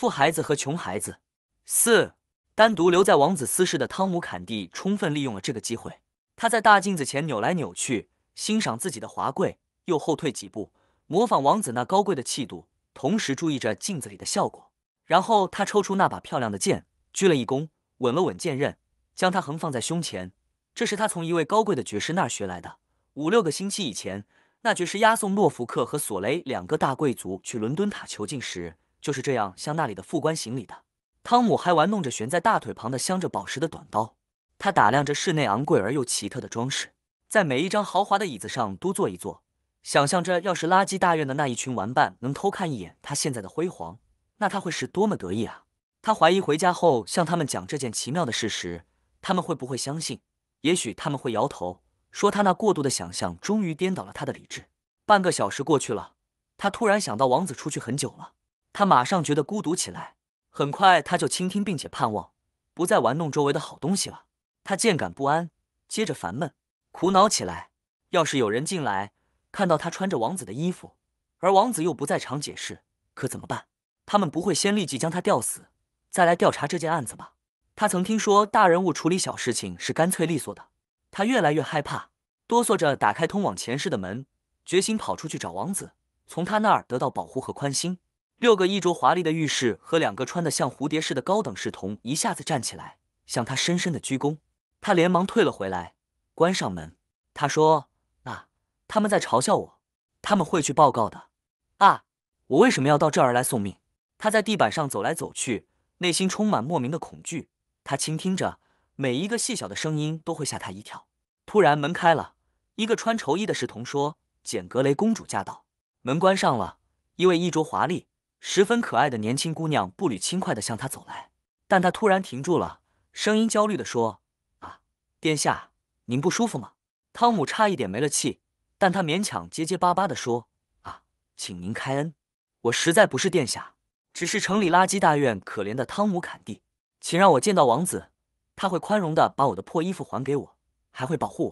富孩子和穷孩子，四单独留在王子私室的汤姆·坎蒂充分利用了这个机会。他在大镜子前扭来扭去，欣赏自己的华贵，又后退几步，模仿王子那高贵的气度，同时注意着镜子里的效果。然后他抽出那把漂亮的剑，鞠了一躬，稳了稳剑刃，将它横放在胸前。这是他从一位高贵的爵士那儿学来的。五六个星期以前，那爵士押送诺福克和索雷两个大贵族去伦敦塔囚禁时。就是这样向那里的副官行礼的。汤姆还玩弄着悬在大腿旁的镶着宝石的短刀，他打量着室内昂贵而又奇特的装饰，在每一张豪华的椅子上都坐一坐，想象着要是垃圾大院的那一群玩伴能偷看一眼他现在的辉煌，那他会是多么得意啊！他怀疑回家后向他们讲这件奇妙的事实，他们会不会相信？也许他们会摇头，说他那过度的想象终于颠倒了他的理智。半个小时过去了，他突然想到王子出去很久了。他马上觉得孤独起来，很快他就倾听并且盼望，不再玩弄周围的好东西了。他渐感不安，接着烦闷、苦恼起来。要是有人进来，看到他穿着王子的衣服，而王子又不在场，解释可怎么办？他们不会先立即将他吊死，再来调查这件案子吧？他曾听说大人物处理小事情是干脆利索的。他越来越害怕，哆嗦着打开通往前世的门，决心跑出去找王子，从他那儿得到保护和宽心。六个衣着华丽的御室和两个穿得像蝴蝶似的高等侍童一下子站起来，向他深深的鞠躬。他连忙退了回来，关上门。他说：“啊，他们在嘲笑我，他们会去报告的。啊，我为什么要到这儿来送命？”他在地板上走来走去，内心充满莫名的恐惧。他倾听着每一个细小的声音，都会吓他一跳。突然门开了，一个穿绸衣的侍童说：“简·格雷公主驾到。”门关上了，一位衣着华丽。十分可爱的年轻姑娘步履轻快地向他走来，但她突然停住了，声音焦虑地说：“啊，殿下，您不舒服吗？”汤姆差一点没了气，但他勉强结结巴巴地说：“啊，请您开恩，我实在不是殿下，只是城里垃圾大院可怜的汤姆坎蒂，请让我见到王子，他会宽容地把我的破衣服还给我，还会保护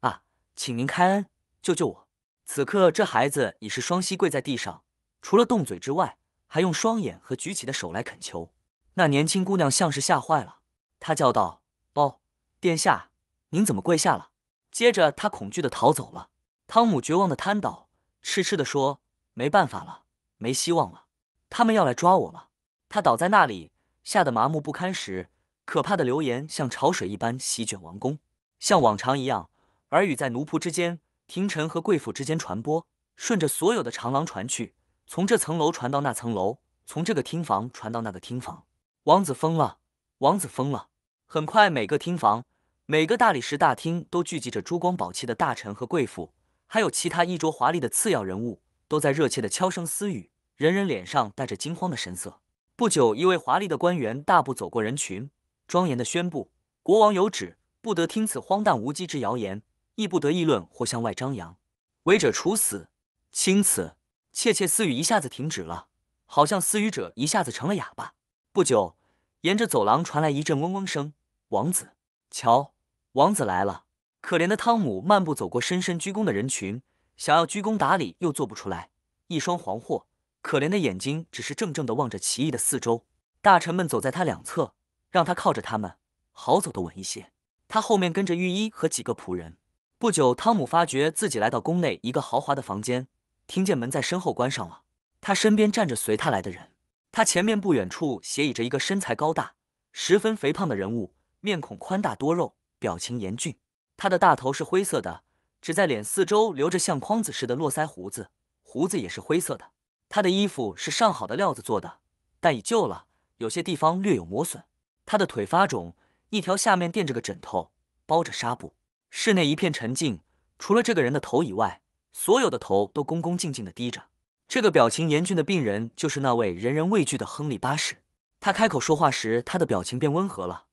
我。啊，请您开恩，救救我！”此刻，这孩子已是双膝跪在地上，除了动嘴之外。还用双眼和举起的手来恳求，那年轻姑娘像是吓坏了，她叫道：“哦，殿下，您怎么跪下了？”接着她恐惧地逃走了。汤姆绝望地瘫倒，痴痴地说：“没办法了，没希望了，他们要来抓我了。”他倒在那里，吓得麻木不堪时，可怕的流言像潮水一般席卷王宫，像往常一样，耳语在奴仆之间、廷臣和贵妇之间传播，顺着所有的长廊传去。从这层楼传到那层楼，从这个厅房传到那个厅房。王子疯了，王子疯了。很快，每个厅房、每个大理石大厅都聚集着珠光宝气的大臣和贵妇，还有其他衣着华丽的次要人物，都在热切地悄声私语，人人脸上带着惊慌的神色。不久，一位华丽的官员大步走过人群，庄严地宣布：“国王有旨，不得听此荒诞无稽之谣言，亦不得议论或向外张扬，违者处死。”钦此。窃窃私语一下子停止了，好像私语者一下子成了哑巴。不久，沿着走廊传来一阵嗡嗡声。王子，瞧，王子来了！可怜的汤姆漫步走过深深鞠躬的人群，想要鞠躬打礼又做不出来，一双惶惑可怜的眼睛只是怔怔地望着奇异的四周。大臣们走在他两侧，让他靠着他们，好走得稳一些。他后面跟着御医和几个仆人。不久，汤姆发觉自己来到宫内一个豪华的房间。听见门在身后关上了，他身边站着随他来的人，他前面不远处斜倚着一个身材高大、十分肥胖的人物，面孔宽大多肉，表情严峻。他的大头是灰色的，只在脸四周留着像筐子似的络腮胡子，胡子也是灰色的。他的衣服是上好的料子做的，但已旧了，有些地方略有磨损。他的腿发肿，一条下面垫着个枕头，包着纱布。室内一片沉静，除了这个人的头以外。所有的头都恭恭敬敬地低着。这个表情严峻的病人就是那位人人畏惧的亨利八世。他开口说话时，他的表情变温和了。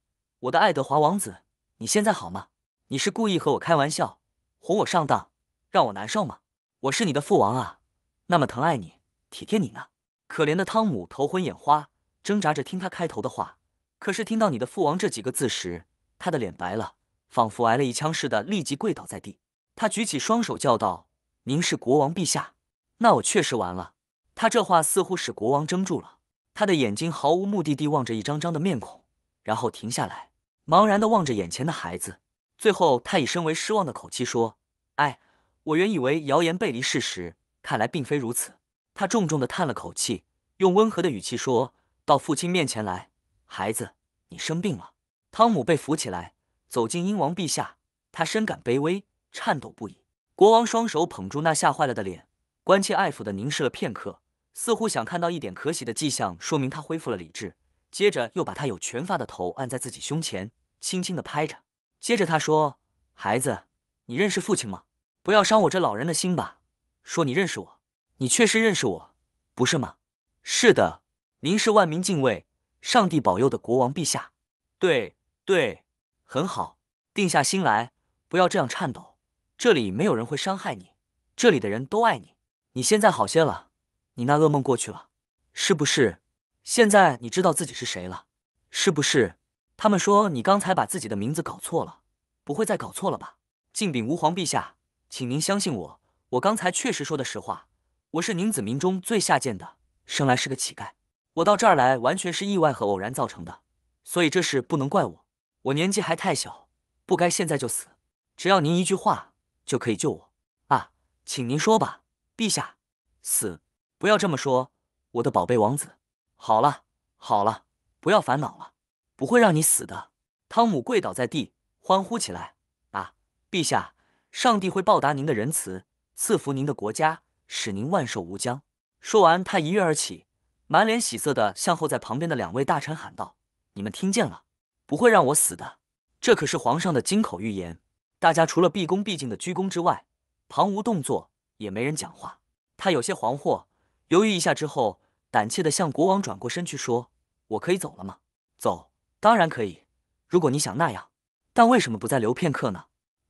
我的爱德华王子，你现在好吗？你是故意和我开玩笑，哄我上当，让我难受吗？我是你的父王啊，那么疼爱你，体贴你呢。可怜的汤姆头昏眼花，挣扎着听他开头的话。可是听到你的父王这几个字时，他的脸白了，仿佛挨了一枪似的，立即跪倒在地。他举起双手叫道。您是国王陛下，那我确实完了。他这话似乎使国王怔住了，他的眼睛毫无目的地望着一张张的面孔，然后停下来，茫然地望着眼前的孩子。最后，他以身为失望的口气说：“哎，我原以为谣言背离事实，看来并非如此。”他重重地叹了口气，用温和的语气说到：“父亲面前来，孩子，你生病了。”汤姆被扶起来，走进英王陛下，他深感卑微，颤抖不已。国王双手捧住那吓坏了的脸，关切爱抚地凝视了片刻，似乎想看到一点可喜的迹象，说明他恢复了理智。接着又把他有拳发的头按在自己胸前，轻轻地拍着。接着他说：“孩子，你认识父亲吗？不要伤我这老人的心吧。”说：“你认识我？你确实认识我，不是吗？”“是的，您是万民敬畏、上帝保佑的国王陛下。”“对，对，很好，定下心来，不要这样颤抖。”这里没有人会伤害你，这里的人都爱你。你现在好些了，你那噩梦过去了，是不是？现在你知道自己是谁了，是不是？他们说你刚才把自己的名字搞错了，不会再搞错了吧？敬禀吾皇陛下，请您相信我，我刚才确实说的实话。我是宁子民中最下贱的，生来是个乞丐。我到这儿来完全是意外和偶然造成的，所以这事不能怪我。我年纪还太小，不该现在就死。只要您一句话。就可以救我啊！请您说吧，陛下，死不要这么说，我的宝贝王子。好了，好了，不要烦恼了，不会让你死的。汤姆跪倒在地，欢呼起来啊！陛下，上帝会报答您的仁慈，赐福您的国家，使您万寿无疆。说完，他一跃而起，满脸喜色的向后在旁边的两位大臣喊道：“你们听见了？不会让我死的，这可是皇上的金口玉言。”大家除了毕恭毕敬地鞠躬之外，旁无动作，也没人讲话。他有些惶惑，犹豫一下之后，胆怯地向国王转过身去说：“我可以走了吗？走，当然可以。如果你想那样，但为什么不再留片刻呢？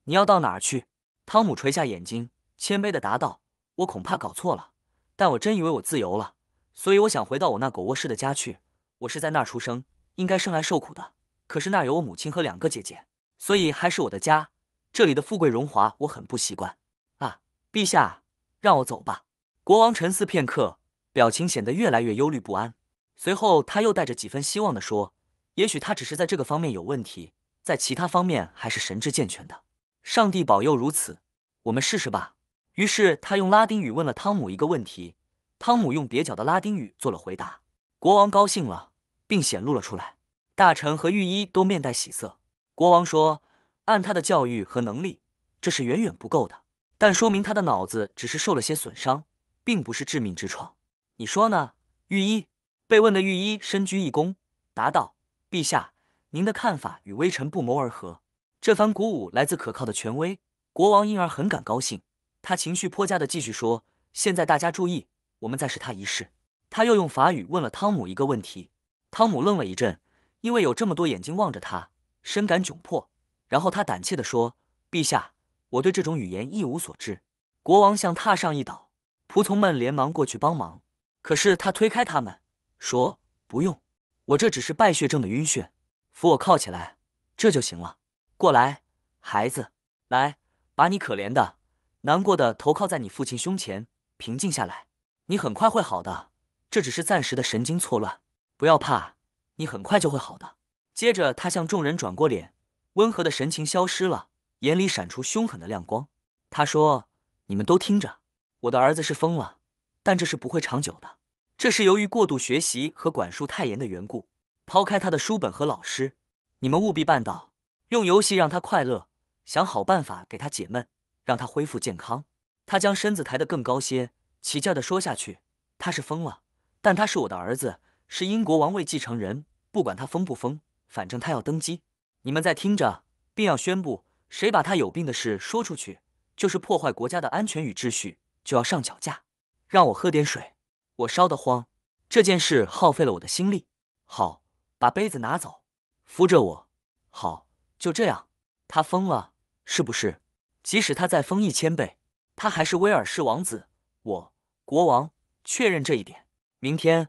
你要到哪儿去？”汤姆垂下眼睛，谦卑地答道：“我恐怕搞错了，但我真以为我自由了，所以我想回到我那狗窝式的家去。我是在那儿出生，应该生来受苦的。可是那儿有我母亲和两个姐姐，所以还是我的家。”这里的富贵荣华，我很不习惯啊！陛下，让我走吧。国王沉思片刻，表情显得越来越忧虑不安。随后，他又带着几分希望地说：“也许他只是在这个方面有问题，在其他方面还是神志健全的。上帝保佑如此，我们试试吧。”于是，他用拉丁语问了汤姆一个问题，汤姆用蹩脚的拉丁语做了回答。国王高兴了，并显露了出来。大臣和御医都面带喜色。国王说。按他的教育和能力，这是远远不够的。但说明他的脑子只是受了些损伤，并不是致命之创。你说呢？御医被问的御医深鞠一躬，答道：“陛下，您的看法与微臣不谋而合。”这番鼓舞来自可靠的权威，国王因而很感高兴。他情绪颇佳的继续说：“现在大家注意，我们再试他一试。”他又用法语问了汤姆一个问题。汤姆愣了一阵，因为有这么多眼睛望着他，深感窘迫。然后他胆怯地说：“陛下，我对这种语言一无所知。”国王向榻上一倒，仆从们连忙过去帮忙。可是他推开他们，说：“不用，我这只是败血症的晕眩，扶我靠起来，这就行了。”过来，孩子，来，把你可怜的、难过的头靠在你父亲胸前，平静下来，你很快会好的。这只是暂时的神经错乱，不要怕，你很快就会好的。接着他向众人转过脸。温和的神情消失了，眼里闪出凶狠的亮光。他说：“你们都听着，我的儿子是疯了，但这是不会长久的。这是由于过度学习和管束太严的缘故。抛开他的书本和老师，你们务必办到，用游戏让他快乐，想好办法给他解闷，让他恢复健康。”他将身子抬得更高些，起劲地说下去：“他是疯了，但他是我的儿子，是英国王位继承人。不管他疯不疯，反正他要登基。”你们在听着，并要宣布：谁把他有病的事说出去，就是破坏国家的安全与秩序，就要上绞架。让我喝点水，我烧得慌。这件事耗费了我的心力。好，把杯子拿走，扶着我。好，就这样。他疯了，是不是？即使他再疯一千倍，他还是威尔士王子。我国王确认这一点。明天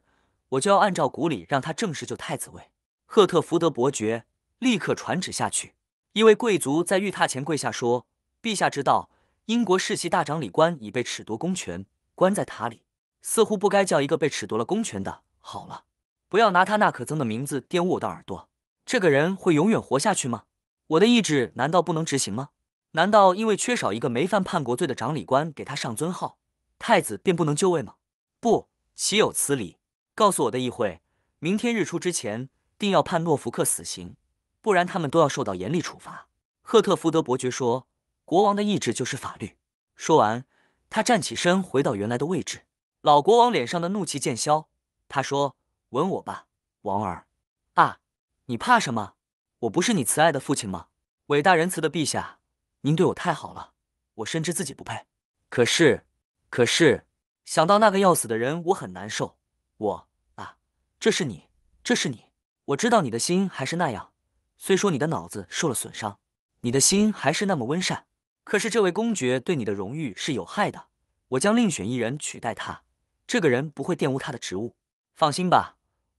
我就要按照古礼，让他正式就太子位。赫特福德伯爵。立刻传旨下去。一位贵族在御榻前跪下说：“陛下知道，英国世袭大长理官已被褫夺公权，关在塔里。似乎不该叫一个被褫夺了公权的。好了，不要拿他那可憎的名字玷污我的耳朵。这个人会永远活下去吗？我的意志难道不能执行吗？难道因为缺少一个没犯叛国罪的长理官给他上尊号，太子便不能就位吗？不，岂有此理！告诉我的议会，明天日出之前，定要判诺福克死刑。”不然他们都要受到严厉处罚。”赫特福德伯爵说，“国王的意志就是法律。”说完，他站起身，回到原来的位置。老国王脸上的怒气渐消。他说：“吻我吧，王儿啊！你怕什么？我不是你慈爱的父亲吗？伟大仁慈的陛下，您对我太好了，我深知自己不配。可是，可是想到那个要死的人，我很难受。我啊，这是你，这是你，我知道你的心还是那样。”虽说你的脑子受了损伤，你的心还是那么温善。可是这位公爵对你的荣誉是有害的。我将另选一人取代他。这个人不会玷污他的职务。放心吧，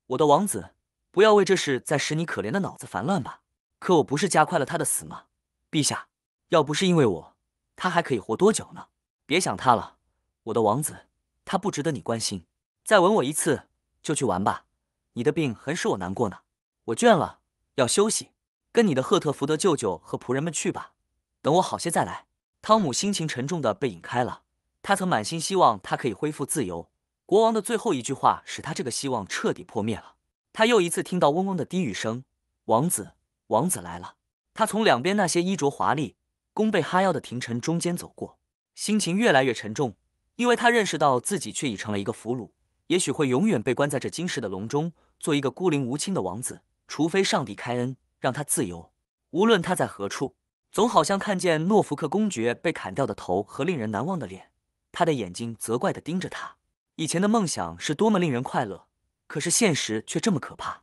我的王子，不要为这事再使你可怜的脑子烦乱吧。可我不是加快了他的死吗，陛下？要不是因为我，他还可以活多久呢？别想他了，我的王子，他不值得你关心。再吻我一次，就去玩吧。你的病很使我难过呢。我倦了。要休息，跟你的赫特福德舅舅和仆人们去吧。等我好些再来。汤姆心情沉重的被引开了。他曾满心希望他可以恢复自由。国王的最后一句话使他这个希望彻底破灭了。他又一次听到嗡嗡的低语声。王子，王子来了。他从两边那些衣着华丽、弓背哈腰的廷臣中间走过，心情越来越沉重，因为他认识到自己却已成了一个俘虏，也许会永远被关在这金饰的笼中，做一个孤零无亲的王子。除非上帝开恩让他自由，无论他在何处，总好像看见诺福克公爵被砍掉的头和令人难忘的脸。他的眼睛责怪地盯着他。以前的梦想是多么令人快乐，可是现实却这么可怕。